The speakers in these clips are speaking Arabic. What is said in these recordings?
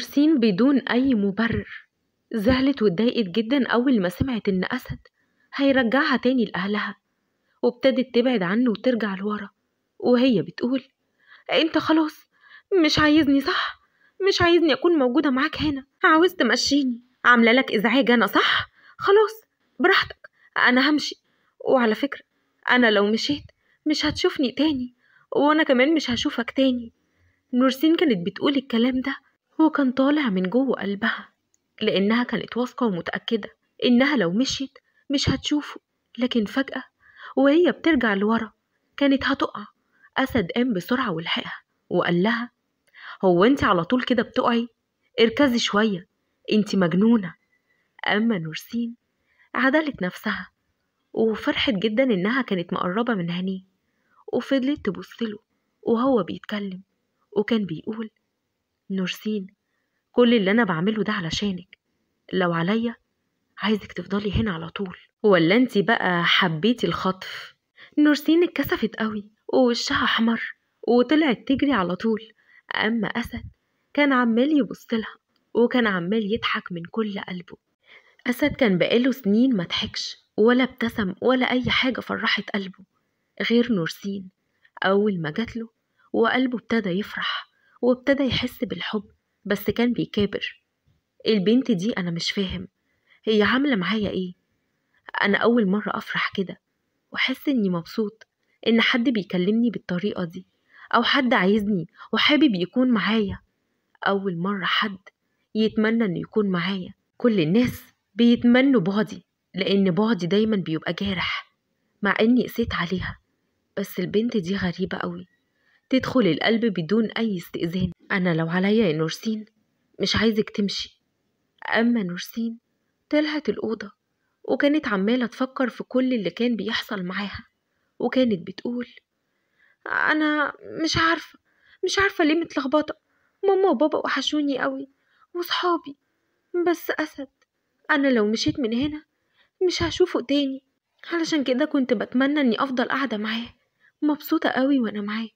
نورسين بدون أي مبرر زعلت واتضايقت جدا أول ما سمعت إن أسد هيرجعها تاني لأهلها وابتدت تبعد عنه وترجع لورا وهي بتقول انت خلاص مش عايزني صح مش عايزني اكون موجودة معاك هنا عاوز تمشيني عاملة لك ازعاج انا صح خلاص براحتك انا همشي وعلى فكرة انا لو مشيت مش هتشوفني تاني وانا كمان مش هشوفك تاني نورسين كانت بتقول الكلام ده هو كان طالع من جوه قلبها لأنها كانت واثقة ومتأكدة إنها لو مشيت مش هتشوفه لكن فجأة وهي بترجع لورا كانت هتقع أسد قام بسرعة ولحقها وقال لها هو أنت على طول كده بتقعي اركزي شوية أنت مجنونة أما نورسين عدلت نفسها وفرحت جدا إنها كانت مقربة من هنيه وفضلت تبصله وهو بيتكلم وكان بيقول نورسين كل اللي أنا بعمله ده علشانك لو عليا عايزك تفضلي هنا على طول ولا انت بقى حبيتي الخطف نورسين اتكسفت قوي ووشها احمر وطلعت تجري على طول اما اسد كان عمال يبصلها وكان عمال يضحك من كل قلبه اسد كان بقاله سنين ما ضحكش ولا ابتسم ولا اي حاجه فرحت قلبه غير نورسين اول ما جاتله وقلبه ابتدى يفرح وابتدى يحس بالحب بس كان بيكابر البنت دي أنا مش فاهم هي عاملة معايا إيه أنا أول مرة أفرح كده وأحس إني مبسوط إن حد بيكلمني بالطريقة دي أو حد عايزني وحابب يكون معايا أول مرة حد يتمنى إنه يكون معايا كل الناس بيتمنوا بعدي لأن بعدي دايما بيبقى جارح مع إني قسيت عليها بس البنت دي غريبة أوي تدخل القلب بدون أي استئذان أنا لو عليا يا نورسين مش عايزك تمشي أما نورسين طلعت الأوضة وكانت عمالة تفكر في كل اللي كان بيحصل معاها وكانت بتقول أنا مش عارفة مش عارفة ليه متلخبطة ماما وبابا وحشوني قوي وصحابي بس أسد أنا لو مشيت من هنا مش هشوفه تاني علشان كده كنت بتمنى إني أفضل قاعدة معاه مبسوطة قوي وأنا معاه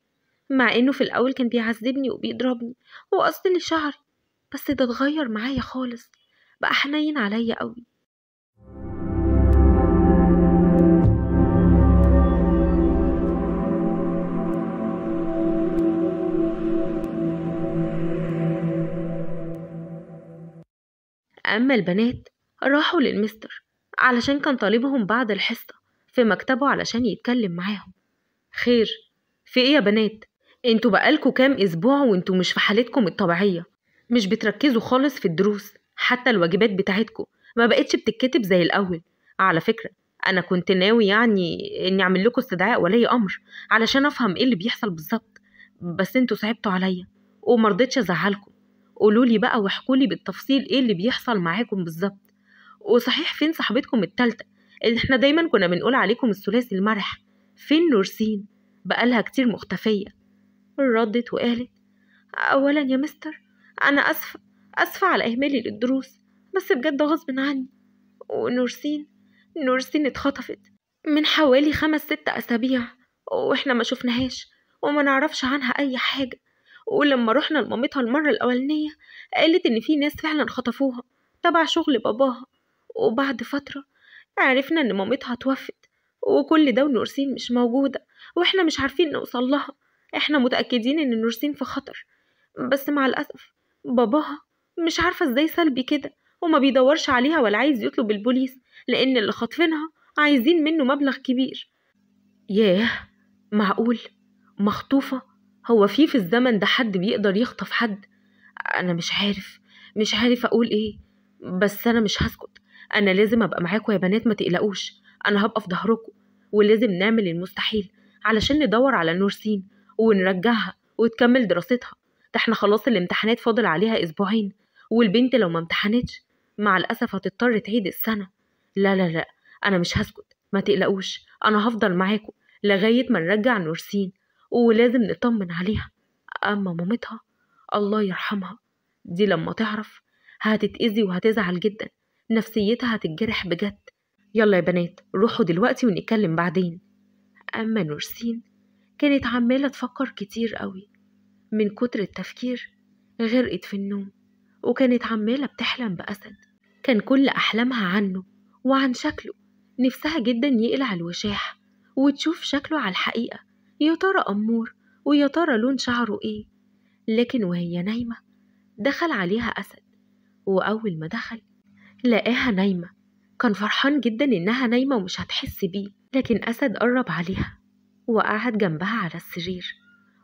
مع انه في الاول كان بيعذبني وبيضربني هو قصدي شعري بس ده اتغير معايا خالص بقى حنين عليا قوي أما البنات راحوا للمستر علشان كان طالبهم بعد الحصة في مكتبه علشان يتكلم معاهم خير في إيه يا بنات انتوا بقالكوا كام اسبوع وانتوا مش في حالتكم الطبيعيه مش بتركزوا خالص في الدروس حتى الواجبات بتاعتكم ما بقتش بتتكتب زي الاول على فكره انا كنت ناوي يعني اني اعمل لكم استدعاء ولي امر علشان افهم ايه اللي بيحصل بالظبط بس انتوا صعبتوا عليا رضيتش ازعلكم قولوا لي بقى واحكوا لي بالتفصيل ايه اللي بيحصل معاكم بالظبط وصحيح فين صاحبتكم التالتة اللي احنا دايما كنا بنقول عليكم الثلاثي المرح فين نورسين بقالها كتير مختفيه ردت وقالت أولا يا مستر أنا أسفة أسفة على إهمالي للدروس بس بجد غصب عني ونورسين نورسين اتخطفت من حوالي خمس ست أسابيع وإحنا ما شفناهاش وما نعرفش عنها أي حاجة ولما رحنا لمامتها المرة الأولانية قالت إن في ناس فعلا خطفوها تبع شغل باباها وبعد فترة عرفنا إن مامتها توفت وكل ده ونورسين مش موجودة وإحنا مش عارفين نوصل لها احنا متأكدين ان نورسين في خطر بس مع الأسف باباها مش عارفة ازاي سلبي كده وما بيدورش عليها ولا عايز يطلب البوليس لأن اللي خاطفينها عايزين منه مبلغ كبير ياه معقول مخطوفة هو في في الزمن ده حد بيقدر يخطف حد أنا مش عارف مش عارف أقول إيه بس أنا مش هسكت أنا لازم أبقى معاكم يا بنات ما تقلقوش أنا هبقى في ظهركم ولازم نعمل المستحيل علشان ندور على نورسين ونرجعها وتكمل دراستها ده احنا خلاص الامتحانات فاضل عليها اسبوعين والبنت لو ما امتحنتش مع الاسف هتضطر تعيد السنه لا لا لا انا مش هسكت ما تقلقوش انا هفضل معاكم لغايه ما نرجع نورسين ولازم نطمن عليها اما مامتها الله يرحمها دي لما تعرف هتتأذي وهتزعل جدا نفسيتها هتتجرح بجد يلا يا بنات روحوا دلوقتي ونتكلم بعدين أما نورسين كانت عمالة تفكر كتير قوي من كتر التفكير غرقت في النوم وكانت عمالة بتحلم بأسد كان كل أحلامها عنه وعن شكله نفسها جدا يقلع الوشاح وتشوف شكله على الحقيقة يا ترى أمور ويا ترى لون شعره إيه لكن وهي نايمة دخل عليها أسد وأول ما دخل لقاها نايمة كان فرحان جدا إنها نايمة ومش هتحس بيه لكن أسد قرب عليها وقعد جنبها على السرير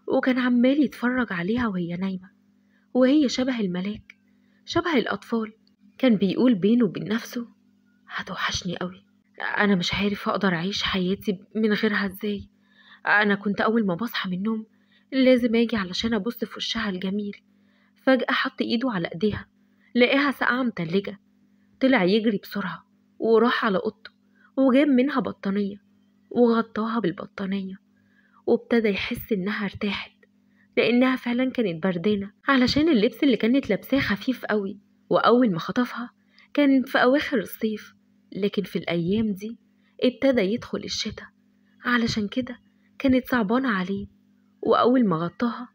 وكان عمال يتفرج عليها وهي نايمة وهي شبه الملاك شبه الأطفال كان بيقول بينه وبين نفسه هتوحشني قوي أنا مش عارف أقدر أعيش حياتي من غيرها إزاي أنا كنت أول ما بصحى من النوم لازم أجي علشان أبص في وشها الجميل فجأة حط إيده على إيديها لقاها ساقعة متلجة طلع يجري بسرعة وراح على أوضته وجاب منها بطانية وغطاها بالبطانية وابتدى يحس إنها ارتاحت لأنها فعلا كانت بردانة علشان اللبس اللي كانت لابساه خفيف قوي وأول ما خطفها كان في أواخر الصيف لكن في الأيام دي ابتدى يدخل الشتاء علشان كده كانت صعبانة عليه وأول ما غطاها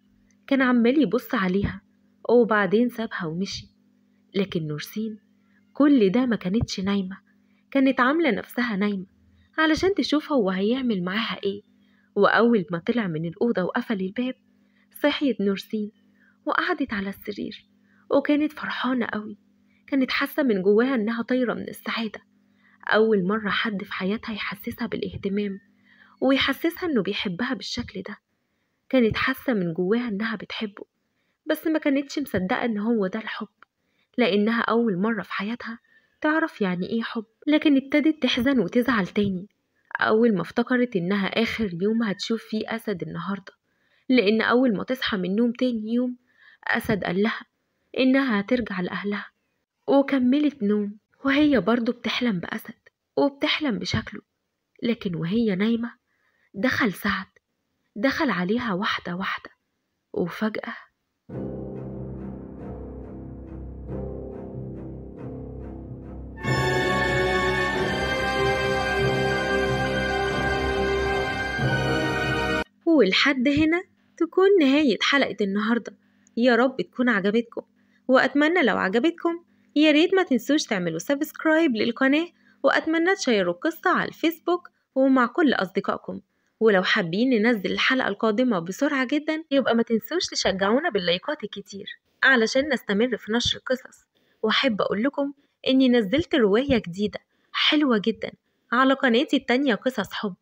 كان عمال يبص عليها وبعدين سابها ومشي لكن نورسين كل ده ما كانتش نايمة كانت عاملة نفسها نايمة علشان تشوف هو هيعمل معاها ايه وأول ما طلع من الأوضة وقفل الباب صحيت نورسين وقعدت على السرير وكانت فرحانة قوي كانت حاسة من جواها إنها طايرة من السعادة أول مرة حد في حياتها يحسسها بالاهتمام ويحسسها إنه بيحبها بالشكل ده كانت حاسة من جواها إنها بتحبه بس ما كانتش مصدقة إن هو ده الحب لأنها أول مرة في حياتها تعرف يعني ايه حب لكن ابتدت تحزن وتزعل تاني أول ما افتكرت إنها آخر يوم هتشوف فيه أسد النهاردة لأن أول ما تصحى من النوم تاني يوم أسد قال لها إنها هترجع لأهلها وكملت نوم وهي برضه بتحلم بأسد وبتحلم بشكله لكن وهي نايمة دخل سعد دخل عليها واحدة واحدة وفجأة ولحد هنا تكون نهاية حلقة النهاردة يا رب تكون عجبتكم وأتمنى لو عجبتكم يا ريت ما تنسوش تعملوا سبسكرايب للقناة وأتمنى تشيروا القصة على الفيسبوك ومع كل أصدقائكم ولو حابين ننزل الحلقة القادمة بسرعة جدا يبقى ما تنسوش تشجعونا باللايكات الكتير علشان نستمر في نشر القصص وأحب أقول لكم إني نزلت رواية جديدة حلوة جدا على قناتي التانية قصص حب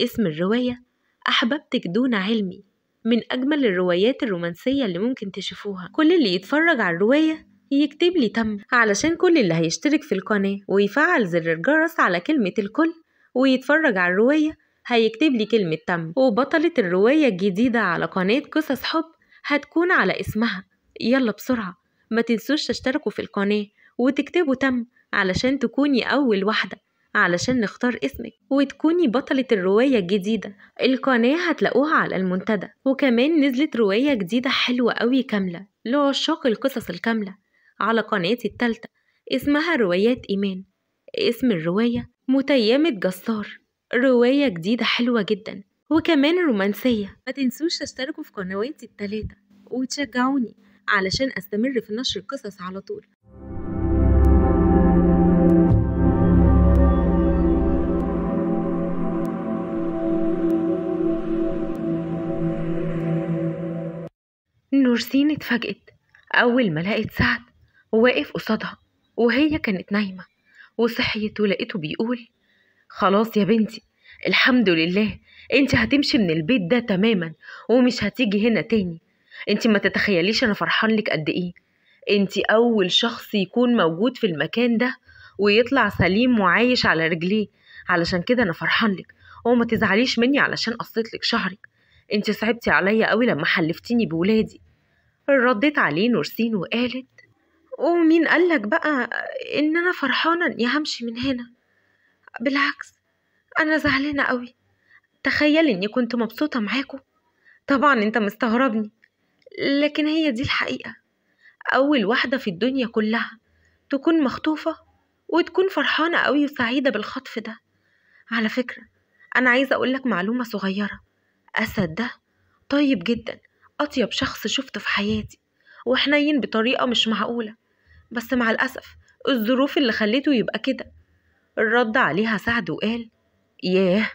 اسم الرواية أحببتك دون علمي من أجمل الروايات الرومانسية اللي ممكن تشوفوها كل اللي يتفرج على الرواية يكتب لي تم علشان كل اللي هيشترك في القناة ويفعل زر الجرس على كلمة الكل ويتفرج على الرواية هيكتب لي كلمة تم وبطلة الرواية الجديدة على قناة قصص حب هتكون على اسمها يلا بسرعة ما تنسوش تشتركوا في القناة وتكتبوا تم علشان تكوني أول واحدة علشان نختار اسمك وتكوني بطلة الرواية الجديدة القناة هتلاقوها على المنتدى وكمان نزلت رواية جديدة حلوة قوي كاملة لعشاق القصص الكاملة على قناتي التالتة اسمها روايات إيمان اسم الرواية متيمة جسار رواية جديدة حلوة جدا وكمان رومانسية ما تنسوش تشتركوا في قنواتي التلاتة وتشجعوني علشان أستمر في نشر القصص على طول نورسين اتفاجئت أول ما لقت سعد واقف قصادها وهي كانت نايمة وصحيت ولقيته بيقول خلاص يا بنتي الحمد لله انت هتمشي من البيت ده تماما ومش هتيجي هنا تاني انت ما تتخيليش انا فرحان لك قد ايه انت اول شخص يكون موجود في المكان ده ويطلع سليم وعايش على رجليه علشان كده انا فرحان لك وما تزعليش مني علشان قصيت لك شهرك انت صعبتي عليا قوي لما حلفتيني بولادي ردت عليه نورسين وقالت ومين قالك بقى ان انا فرحانة اني همشي من هنا بالعكس انا زعلانة قوي تخيل اني كنت مبسوطة معاكو طبعا انت مستغربني لكن هي دي الحقيقة اول واحدة في الدنيا كلها تكون مخطوفة وتكون فرحانة قوي وسعيدة بالخطف ده على فكرة انا عايزة اقولك معلومة صغيرة اسد ده طيب جدا أطيب شخص شفته في حياتي وحنين بطريقة مش معقولة بس مع الأسف الظروف اللي خليته يبقى كده الرد عليها سعد وقال ياه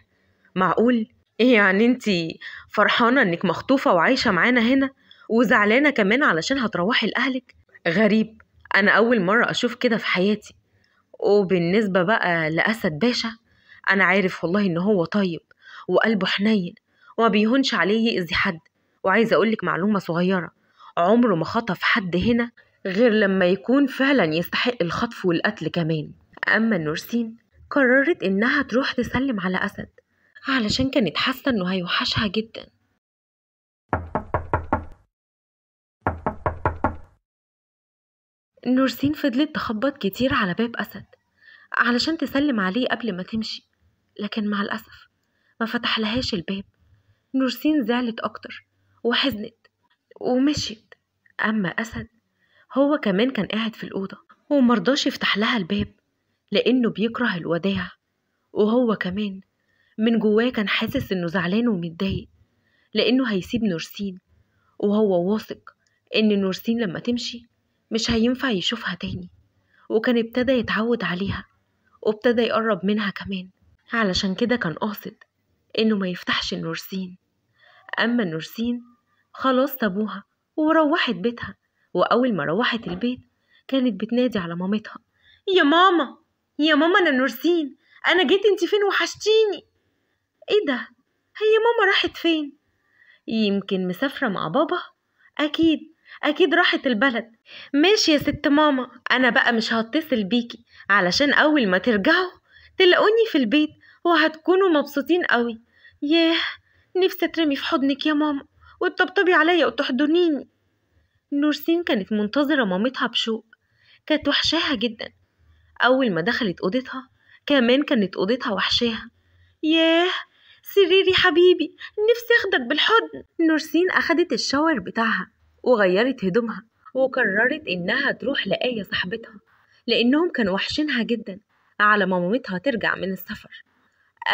معقول يعني انتي فرحانة انك مخطوفة وعايشة معانا هنا وزعلانة كمان علشان هتروحي لأهلك غريب أنا أول مرة أشوف كده في حياتي وبالنسبة بقى لأسد باشا أنا عارف والله إن هو طيب وقلبه حنين وما بيهونش عليه يأذي حد وعايزة أقولك معلومة صغيرة عمره ما خطف حد هنا غير لما يكون فعلا يستحق الخطف والقتل كمان أما نورسين قررت إنها تروح تسلم على أسد علشان كانت حاسة إنه هيوحشها جدا نورسين فضلت تخبط كتير على باب أسد علشان تسلم عليه قبل ما تمشي لكن مع الأسف ما فتحلهاش الباب نورسين زعلت أكتر وحزنت ومشيت أما أسد هو كمان كان قاعد في الأوضة ومرضاش يفتح لها الباب لأنه بيكره الوداع وهو كمان من جواه كان حاسس إنه زعلان ومتضايق لأنه هيسيب نورسين وهو واثق إن نورسين لما تمشي مش هينفع يشوفها تاني وكان ابتدى يتعود عليها وابتدى يقرب منها كمان علشان كده كان قاصد إنه ما يفتحش النورسين أما النورسين خلاص تابوها وروحت بيتها وأول ما روحت البيت كانت بتنادي على مامتها يا ماما يا ماما أنا نورسين أنا جيت أنت فين وحشتيني إيه ده هي ماما راحت فين يمكن مسافرة مع بابا أكيد أكيد راحت البلد ماشي يا ست ماما أنا بقى مش هتصل بيكي علشان أول ما ترجعوا تلاقوني في البيت وهتكونوا مبسوطين قوي ياه نفسي اترمي في حضنك يا ماما وتطبطبي عليا وتحضنيني نورسين كانت منتظرة مامتها بشوق كانت وحشاها جدا أول ما دخلت أوضتها كمان كانت أوضتها وحشاها ياه سريري حبيبي نفسي اخدك بالحضن نورسين اخدت الشاور بتاعها وغيرت هدومها وقررت انها تروح لآية صاحبتها لانهم كانوا وحشينها جدا على ما مامتها ترجع من السفر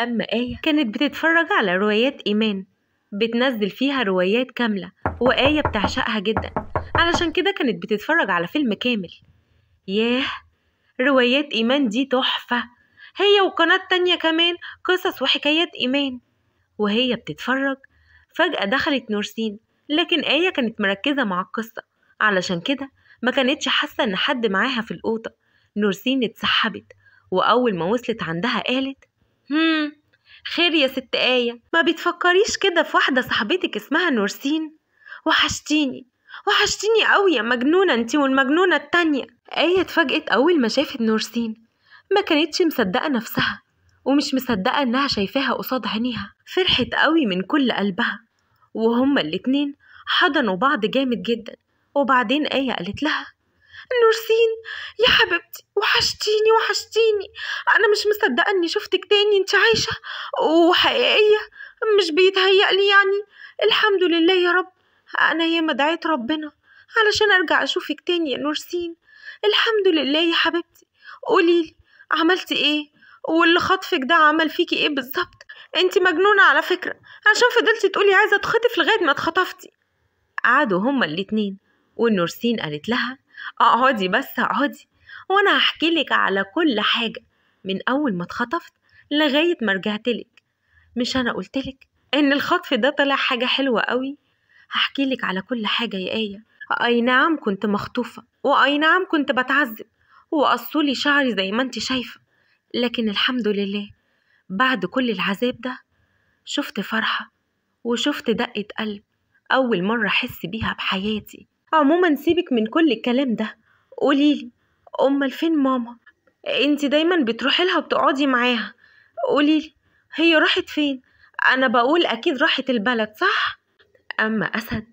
اما آية كانت بتتفرج على روايات ايمان بتنزل فيها روايات كاملة وآية بتعشقها جدا علشان كده كانت بتتفرج على فيلم كامل ياه روايات إيمان دي تحفة هي وقناة تانية كمان قصص وحكايات إيمان وهي بتتفرج فجأة دخلت نورسين لكن آية كانت مركزة مع القصة علشان كده ما كانتش حاسة إن حد معاها في الأوضة نورسين اتسحبت وأول ما وصلت عندها قالت هم خير يا ست آية ما بتفكريش كده في واحدة صاحبتك اسمها نورسين وحشتيني وحشتيني قوي يا مجنونة انتي والمجنونة التانية آية اتفاجئت أول ما شافت نورسين ما كانتش مصدقة نفسها ومش مصدقة إنها شايفاها قصاد عينيها فرحت قوي من كل قلبها وهما الاتنين حضنوا بعض جامد جدا وبعدين آية قالت لها نورسين يا حبيبتي وحشتيني وحشتيني انا مش مصدقه اني شفتك تاني انت عايشه وحقيقيه مش بيتهيأ لي يعني الحمد لله يا رب انا ياما دعيت ربنا علشان ارجع اشوفك تاني يا نورسين الحمد لله يا حبيبتي قوليلي عملتي ايه واللي خطفك ده عمل فيكي ايه بالظبط انت مجنونة على فكرة عشان فضلتي تقولي عايزة اتخطف لغاية ما اتخطفتي قعدوا هما الاتنين والنورسين قالت لها اقعدي بس اقعدي وانا هحكي لك على كل حاجه من اول ما اتخطفت لغايه ما رجعت لك مش انا قلت لك ان الخطف ده طلع حاجه حلوه قوي هحكي لك على كل حاجه يا ايه اي نعم كنت مخطوفه واي نعم كنت بتعذب وقصولي شعري زي ما انت شايفه لكن الحمد لله بعد كل العذاب ده شفت فرحه وشفت دقه قلب اول مره احس بيها بحياتي عموما سيبك من كل الكلام ده قوليلي امال فين ماما انت دايما بتروحي لها وبتقعدي معاها قوليلي هي راحت فين انا بقول اكيد راحت البلد صح اما اسد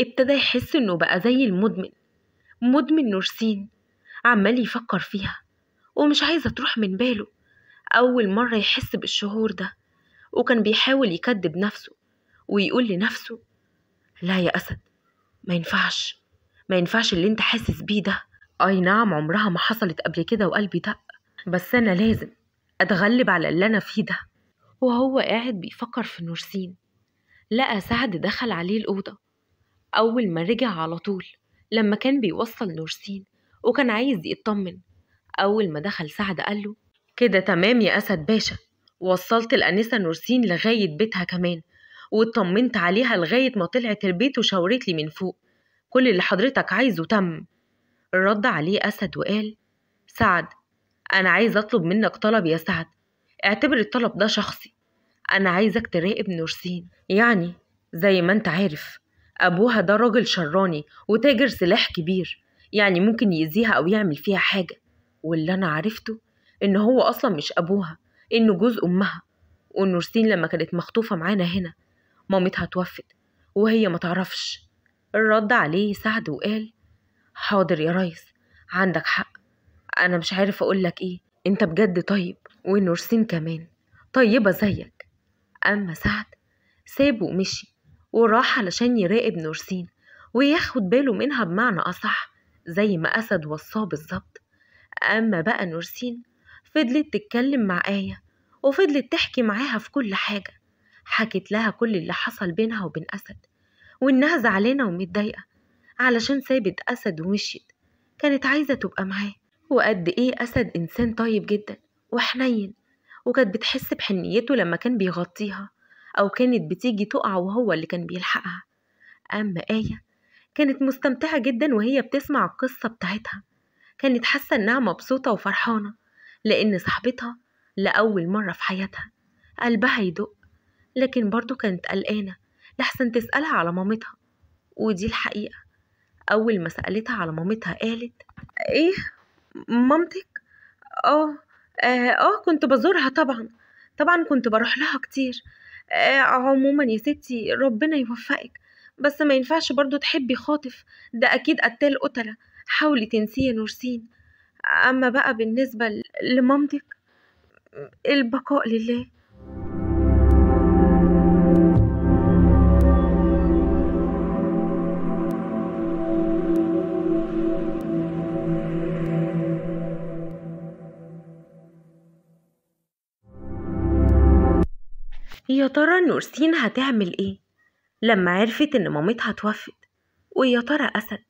ابتدى يحس انه بقى زي المدمن مدمن نورسين عمال يفكر فيها ومش عايزه تروح من باله اول مره يحس بالشعور ده وكان بيحاول يكدب نفسه ويقول لنفسه لا يا اسد ما ينفعش ما ينفعش اللي انت حاسس بيه ده اي نعم عمرها ما حصلت قبل كده وقلبي دق بس انا لازم اتغلب على اللي انا فيه ده وهو قاعد بيفكر في نورسين لقى سعد دخل عليه الأوضة أول ما رجع على طول لما كان بيوصل نورسين وكان عايز يطمن أول ما دخل سعد قاله كده تمام يا أسد باشا وصلت الأنسة نورسين لغاية بيتها كمان واتطمنت عليها لغاية ما طلعت البيت وشاورت لي من فوق كل اللي حضرتك عايزه تم رد عليه أسد وقال سعد أنا عايز أطلب منك طلب يا سعد اعتبر الطلب ده شخصي أنا عايزك تراقب نورسين يعني زي ما أنت عارف أبوها ده راجل شراني وتاجر سلاح كبير يعني ممكن يأذيها أو يعمل فيها حاجة واللي أنا عرفته إن هو أصلا مش أبوها إنه جوز أمها ونورسين لما كانت مخطوفة معانا هنا مامتها توفت وهي ما تعرفش رد عليه سعد وقال حاضر يا ريس عندك حق أنا مش عارف أقولك إيه أنت بجد طيب ونورسين كمان طيبة زيك أما سعد سابه ومشي وراح علشان يراقب نورسين وياخد باله منها بمعنى أصح زي ما أسد وصاه بالظبط أما بقى نورسين فضلت تتكلم مع آية وفضلت تحكي معاها في كل حاجة حكت لها كل اللي حصل بينها وبين أسد وإنها زعلانة ومتضايقة علشان سابت أسد ومشيت كانت عايزة تبقى معاه وقد إيه أسد إنسان طيب جدا وحنين وكانت بتحس بحنيته لما كان بيغطيها أو كانت بتيجي تقع وهو اللي كان بيلحقها أما آية كانت مستمتعة جدا وهي بتسمع القصة بتاعتها كانت حاسة إنها مبسوطة وفرحانة لأن صاحبتها لأول مرة في حياتها قلبها يدق لكن برضه كانت قلقانة لحسن تسألها على مامتها ودي الحقيقة أول ما سألتها على مامتها قالت إيه مامتك آه. آه آه كنت بزورها طبعا طبعا كنت بروح لها كتير آه عموما يا ستي ربنا يوفقك بس ما ينفعش برضو تحبي خاطف ده أكيد قتال قتلة حاولي تنسيه نورسين أما بقى بالنسبة لمامتك البقاء لله يا ترى نورسين هتعمل ايه لما عرفت ان مامتها توفت ويا ترى اسد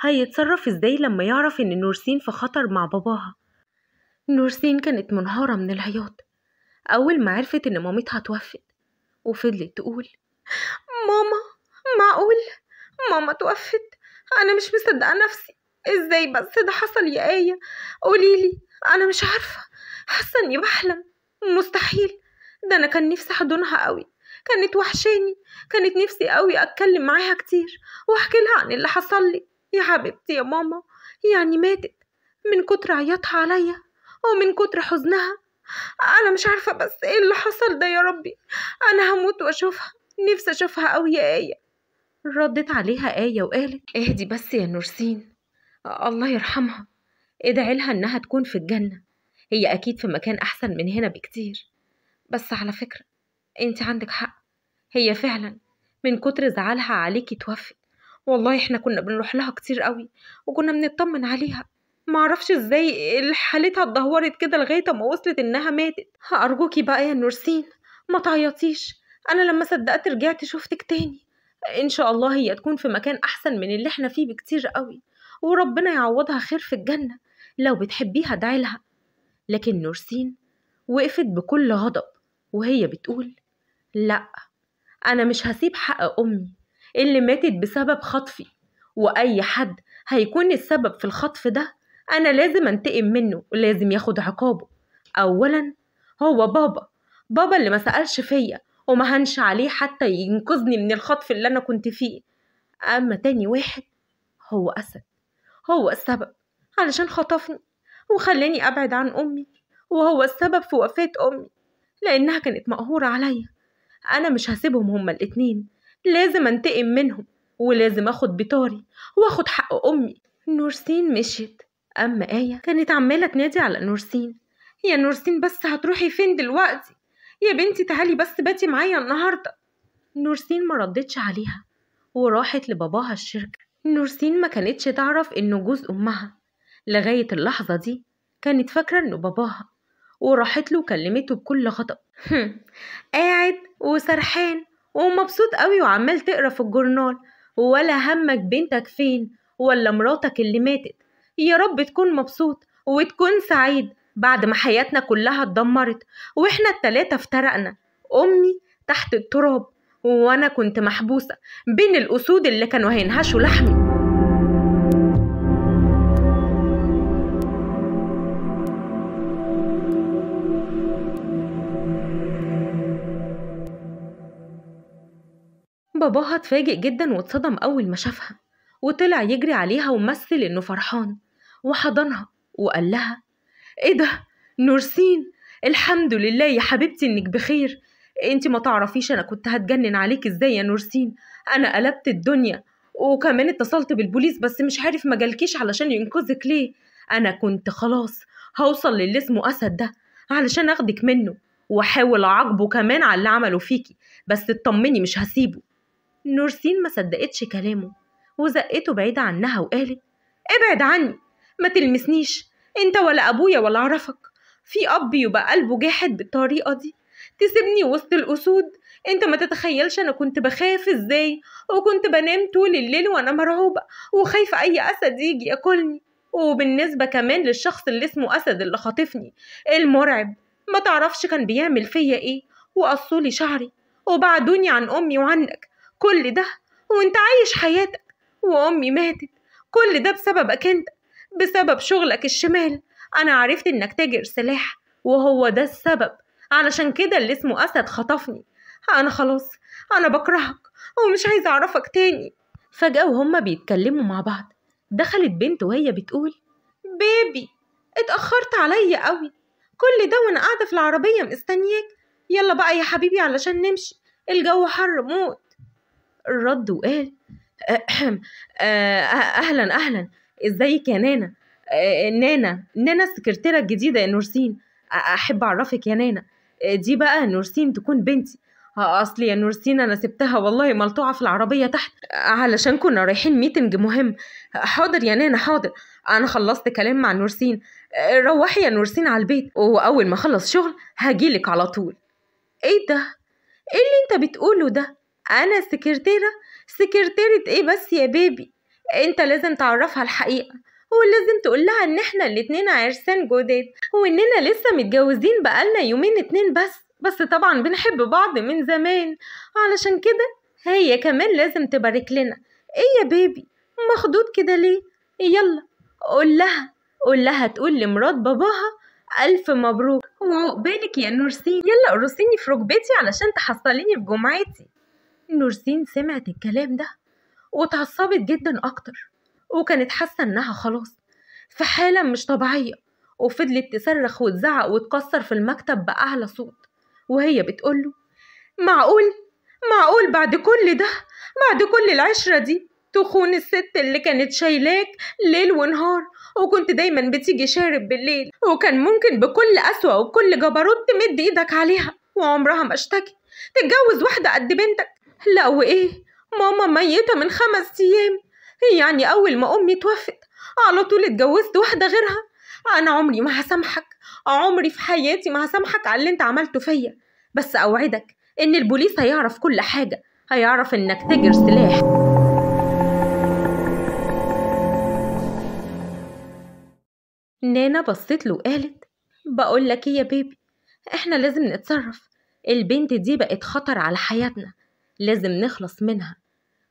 هيتصرف ازاي لما يعرف ان نورسين في خطر مع باباها نورسين كانت منهارة من العياط أول ما عرفت إن مامتها توفت وفضلت تقول ماما معقول ماما توفت أنا مش مصدقة نفسي إزاي بس ده حصل يا آية قوليلي أنا مش عارفة حاسة إني بحلم مستحيل ده انا كان نفسي احضنها قوي كانت وحشاني كانت نفسي قوي اتكلم معاها كتير واحكي لها عن اللي حصل لي يا حبيبتي يا ماما يعني ماتت من كتر عياطها عليا ومن كتر حزنها انا مش عارفه بس ايه اللي حصل ده يا ربي انا هموت واشوفها نفسي اشوفها قوي يا ايه ردت عليها ايه وقالت اهدي بس يا نورسين الله يرحمها ادعي لها انها تكون في الجنه هي اكيد في مكان احسن من هنا بكتير بس على فكرة انت عندك حق هي فعلا من كتر زعلها عليكي توفت والله احنا كنا بنروح لها كتير قوي وكنا بنطمن عليها معرفش ازاي حالتها اتدهورت كده لغاية ما وصلت انها ماتت هأرجوكي بقى يا نورسين ما تعيطيش انا لما صدقت رجعت شفتك تاني ان شاء الله هي تكون في مكان احسن من اللي احنا فيه بكتير قوي وربنا يعوضها خير في الجنة لو بتحبيها لها لكن نورسين وقفت بكل غضب وهي بتقول لأ أنا مش هسيب حق أمي اللي ماتت بسبب خطفي وأي حد هيكون السبب في الخطف ده أنا لازم أنتقم منه ولازم ياخد عقابه أولا هو بابا بابا اللي ما سألش فيا وما هنش عليه حتى ينقذني من الخطف اللي أنا كنت فيه أما تاني واحد هو أسد هو السبب علشان خطفني وخلاني أبعد عن أمي وهو السبب في وفاة أمي لأنها كانت مقهورة عليا أنا مش هسيبهم هما الاتنين لازم أنتقم منهم ولازم أخد بطاري وأخد حق أمي نورسين مشيت أما آية كانت عمالة تنادي على نورسين يا نورسين بس هتروحي فين دلوقتي يا بنتي تعالي بس باتي معايا النهاردة نورسين ما ردتش عليها وراحت لباباها الشركة نورسين ما كانتش تعرف إنه جوز أمها لغاية اللحظة دي كانت فاكرة إنه باباها وراحت له وكلمته بكل غضب قاعد وسرحان ومبسوط قوي وعمال تقرا في الجورنال ولا همك بنتك فين ولا مراتك اللي ماتت يا رب تكون مبسوط وتكون سعيد بعد ما حياتنا كلها اتدمرت واحنا التلاتة افترقنا امي تحت التراب وانا كنت محبوسة بين الاسود اللي كانوا هينهشوا لحمي باباها اتفاجئ جدا واتصدم أول ما شافها وطلع يجري عليها ومثل إنه فرحان وحضنها وقال لها إيه ده نورسين الحمد لله يا حبيبتي إنك بخير انت ما تعرفيش انا كنت هتجنن عليك ازاي يا نورسين انا قلبت الدنيا وكمان اتصلت بالبوليس بس مش عارف ما جالكيش علشان ينقذك ليه انا كنت خلاص هوصل للي اسمه اسد ده علشان اخدك منه واحاول اعاقبه كمان على اللي عمله فيكي بس اطمني مش هسيبه نورسين ما صدقتش كلامه وزقته بعيدة عنها وقالت ابعد عني ما تلمسنيش انت ولا ابويا ولا اعرفك في اب يبقى قلبه جاحد بالطريقه دي تسيبني وسط الاسود انت ما تتخيلش انا كنت بخاف ازاي وكنت بنام طول الليل وانا مرعوبه وخايفه اي اسد يجي ياكلني وبالنسبه كمان للشخص اللي اسمه اسد اللي خاطفني المرعب ما تعرفش كان بيعمل فيا ايه وقصولي شعري وبعدوني عن امي وعنك كل ده وانت عايش حياتك وامي ماتت كل ده بسببك انت بسبب شغلك الشمال انا عرفت انك تاجر سلاح وهو ده السبب علشان كده اللي اسمه اسد خطفني انا خلاص انا بكرهك ومش عايزه اعرفك تاني فجاه وهما بيتكلموا مع بعض دخلت بنت وهي بتقول بيبي اتاخرت عليا قوي كل ده وانا قاعده في العربيه مستنياك يلا بقى يا حبيبي علشان نمشي الجو حر موت رد وقال آه، آه، أه، اهلا اهلا ازيك يا نانا نانا نانا السكرتيره الجديده يا نورسين احب اعرفك يا نانا دي بقى نورسين تكون بنتي اصلي يا نورسين انا سبتها والله ملطوعه في العربيه تحت علشان كنا رايحين ميتنج مهم حاضر يا نانا حاضر انا خلصت كلام مع نورسين روحي يا نورسين على البيت واول ما اخلص شغل هجيلك على طول ايه ده ايه اللي انت بتقوله ده انا سكرتيرة سكرتيرة ايه بس يا بيبي انت لازم تعرفها الحقيقة ولازم تقولها ان احنا الاتنين عرسان جداد واننا لسه متجوزين بقالنا يومين اتنين بس بس طبعا بنحب بعض من زمان علشان كده هي كمان لازم تبارك لنا ايه يا بيبي مخدود كده ليه يلا قول لها قول لها تقول لمراد باباها ألف مبروك وعقبالك يا نورسين يلا قرصيني في ركبتي علشان تحصليني في جمعتي نورسين سمعت الكلام ده واتعصبت جدا أكتر وكانت حاسة إنها خلاص في حالة مش طبيعية وفضلت تصرخ وتزعق وتكسر في المكتب بأعلى صوت وهي بتقوله معقول معقول بعد كل ده بعد كل العشرة دي تخون الست اللي كانت شايلاك ليل ونهار وكنت دايما بتيجي شارب بالليل وكان ممكن بكل أسوأ وبكل جبروت تمد إيدك عليها وعمرها ما اشتكت تتجوز واحدة قد بنتك لا وإيه ماما ميتة من خمس أيام يعني أول ما أمي توفت على طول اتجوزت واحدة غيرها أنا عمري ما هسامحك عمري في حياتي ما هسامحك على اللي أنت عملته فيا بس أوعدك إن البوليس هيعرف كل حاجة هيعرف إنك تاجر سلاح نانا بصت له وقالت بقول لك إيه يا بيبي إحنا لازم نتصرف البنت دي بقت خطر على حياتنا لازم نخلص منها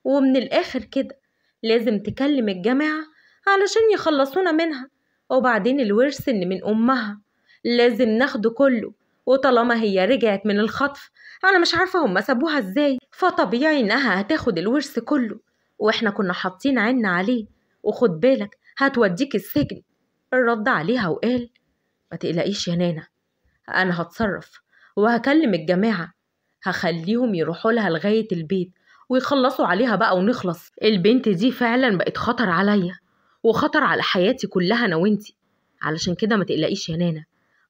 ومن الآخر كده لازم تكلم الجماعة علشان يخلصونا منها وبعدين الورث اللي من أمها لازم ناخده كله وطالما هي رجعت من الخطف أنا مش عارفة هما سابوها إزاي فطبيعي إنها هتاخد الورث كله وإحنا كنا حاطين عنا عليه وخد بالك هتوديك السجن رد عليها وقال ما تقلقيش يا نانا أنا هتصرف وهكلم الجماعة هخليهم يروحوا لها لغاية البيت ويخلصوا عليها بقى ونخلص البنت دي فعلا بقت خطر عليا وخطر على حياتي كلها انا وانتي علشان كده ما تقلقيش يا نانا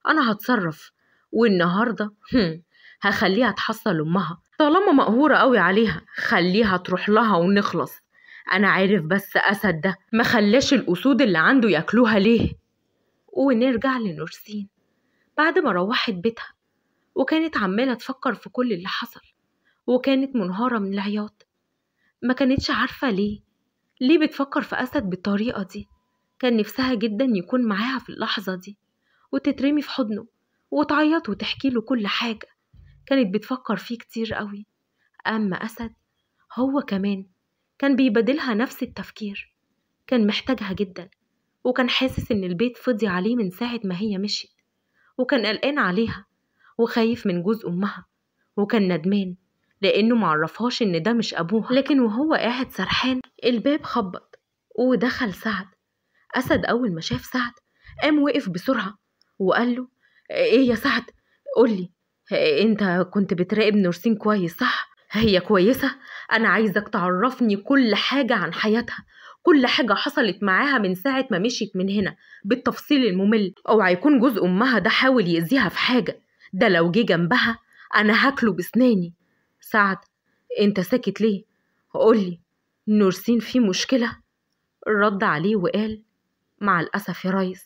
انا هتصرف والنهارده هخليها تحصل امها طالما مقهوره قوي عليها خليها تروح لها ونخلص انا عارف بس اسد ده ما خلاش الاسود اللي عنده ياكلوها ليه ونرجع لنورسين بعد ما روحت بيتها وكانت عمالة تفكر في كل اللي حصل وكانت منهارة من العياط ما كانتش عارفة ليه ليه بتفكر في أسد بالطريقة دي كان نفسها جدا يكون معاها في اللحظة دي وتترمي في حضنه وتعيط وتحكي له كل حاجة كانت بتفكر فيه كتير قوي أما أسد هو كمان كان بيبادلها نفس التفكير كان محتاجها جدا وكان حاسس إن البيت فضي عليه من ساعة ما هي مشيت وكان قلقان عليها وخايف من جوز أمها وكان ندمان لأنه معرفهاش إن ده مش أبوها لكن وهو قاعد سرحان الباب خبط ودخل سعد أسد أول ما شاف سعد قام وقف بسرعة وقال له إيه يا سعد قولي أنت كنت بتراقب نورسين كويس صح؟ هي كويسة أنا عايزك تعرفني كل حاجة عن حياتها كل حاجة حصلت معاها من ساعة ما مشيت من هنا بالتفصيل الممل أوعى يكون جوز أمها ده حاول يأذيها في حاجة ده لو جه جنبها أنا هاكله بسناني سعد أنت ساكت ليه؟ قولي نورسين في مشكلة؟ رد عليه وقال مع الأسف يا ريس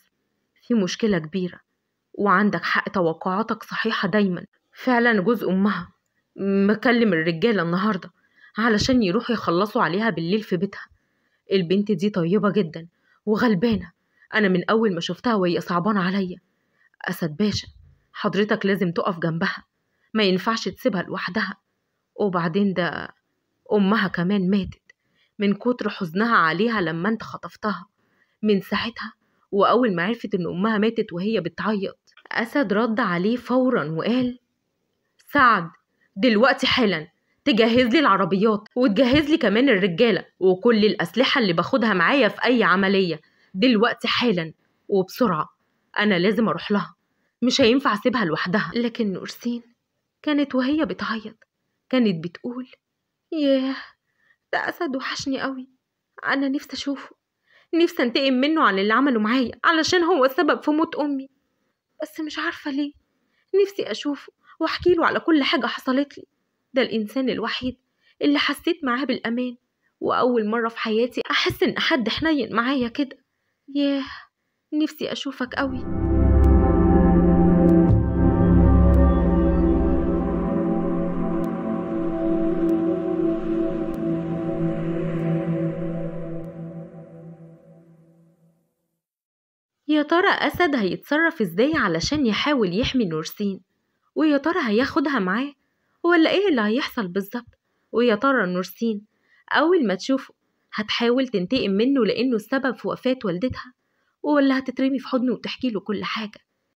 في مشكلة كبيرة وعندك حق توقعاتك صحيحة دايما فعلا جوز أمها مكلم الرجالة النهاردة علشان يروحوا يخلصوا عليها بالليل في بيتها البنت دي طيبة جدا وغلبانة أنا من أول ما شفتها وهي صعبانة عليا أسد باشا حضرتك لازم تقف جنبها ما ينفعش تسيبها لوحدها وبعدين ده أمها كمان ماتت من كتر حزنها عليها لما انت خطفتها من ساعتها وأول ما عرفت إن أمها ماتت وهي بتعيط أسد رد عليه فورا وقال سعد دلوقتي حالا تجهز لي العربيات وتجهز لي كمان الرجالة وكل الأسلحة اللي باخدها معايا في أي عملية دلوقتي حالا وبسرعة أنا لازم أروح لها مش هينفع أسيبها لوحدها لكن نورسين كانت وهي بتعيط كانت بتقول ياه ده أسد وحشني قوي أنا نفسي أشوفه نفسي أنتقم منه عن اللي عمله معايا علشان هو السبب في موت أمي بس مش عارفة ليه نفسي أشوفه وأحكي له على كل حاجة حصلت لي ده الإنسان الوحيد اللي حسيت معاه بالأمان وأول مرة في حياتي أحس إن حد حنين معايا كده ياه نفسي أشوفك قوي ترى أسد هيتصرف إزاي علشان يحاول يحمي نورسين ويا ترى هياخدها معاه ولا إيه اللي هيحصل بالظبط ويا ترى نورسين أول ما تشوفه هتحاول تنتقم منه لأنه السبب في وفاة والدتها ولا هتترمي في حضنه وتحكي له كل حاجة